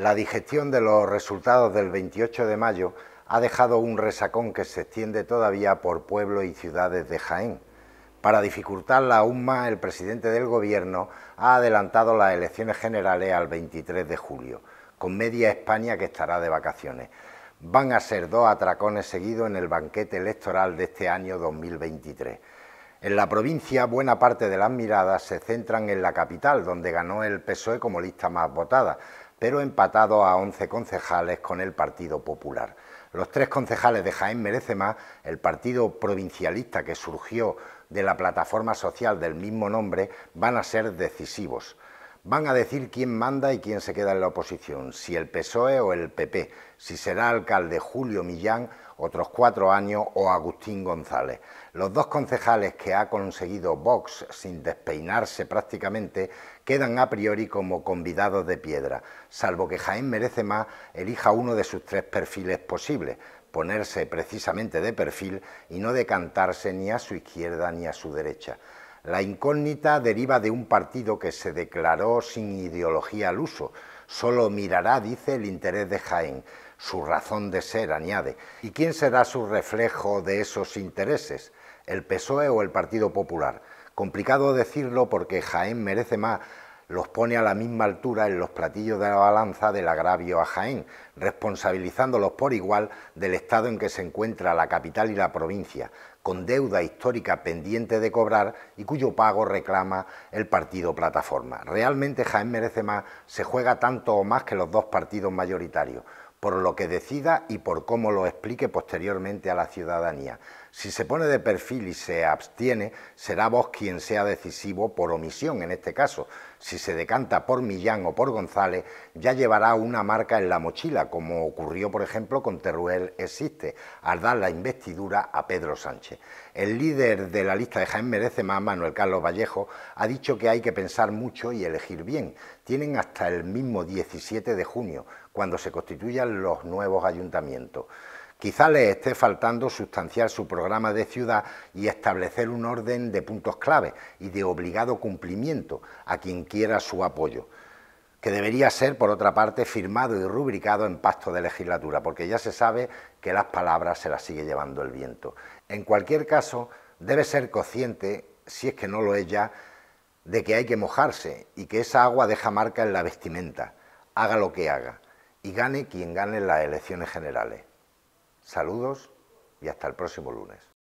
La digestión de los resultados del 28 de mayo ha dejado un resacón que se extiende todavía por pueblos y ciudades de Jaén. Para dificultarla aún más, el presidente del Gobierno ha adelantado las elecciones generales al 23 de julio, con media España que estará de vacaciones. Van a ser dos atracones seguidos en el banquete electoral de este año 2023. En la provincia, buena parte de las miradas se centran en la capital, donde ganó el PSOE como lista más votada, pero empatado a 11 concejales con el Partido Popular. Los tres concejales de Jaén Merece Más, el partido provincialista que surgió de la plataforma social del mismo nombre, van a ser decisivos. Van a decir quién manda y quién se queda en la oposición, si el PSOE o el PP, si será alcalde Julio Millán otros cuatro años o Agustín González. Los dos concejales que ha conseguido Vox sin despeinarse prácticamente quedan a priori como convidados de piedra, salvo que Jaén merece más elija uno de sus tres perfiles posibles, ponerse precisamente de perfil y no decantarse ni a su izquierda ni a su derecha. La incógnita deriva de un partido que se declaró sin ideología al uso. Solo mirará, dice, el interés de Jaén, su razón de ser, añade. ¿Y quién será su reflejo de esos intereses? ¿El PSOE o el Partido Popular? Complicado decirlo porque Jaén merece más los pone a la misma altura en los platillos de la balanza del agravio a Jaén, responsabilizándolos por igual del estado en que se encuentra la capital y la provincia, con deuda histórica pendiente de cobrar y cuyo pago reclama el partido Plataforma. Realmente Jaén merece más, se juega tanto o más que los dos partidos mayoritarios por lo que decida y por cómo lo explique posteriormente a la ciudadanía. Si se pone de perfil y se abstiene, será vos quien sea decisivo por omisión en este caso. Si se decanta por Millán o por González, ya llevará una marca en la mochila, como ocurrió por ejemplo con Teruel Existe, al dar la investidura a Pedro Sánchez. El líder de la lista de Jaén Merece Más, Manuel Carlos Vallejo, ha dicho que hay que pensar mucho y elegir bien. Tienen hasta el mismo 17 de junio cuando se constituyan los nuevos ayuntamientos. Quizá les esté faltando sustanciar su programa de ciudad y establecer un orden de puntos clave y de obligado cumplimiento a quien quiera su apoyo, que debería ser, por otra parte, firmado y rubricado en pacto de legislatura, porque ya se sabe que las palabras se las sigue llevando el viento. En cualquier caso, debe ser consciente, si es que no lo es ya, de que hay que mojarse y que esa agua deja marca en la vestimenta, haga lo que haga y gane quien gane las elecciones generales. Saludos y hasta el próximo lunes.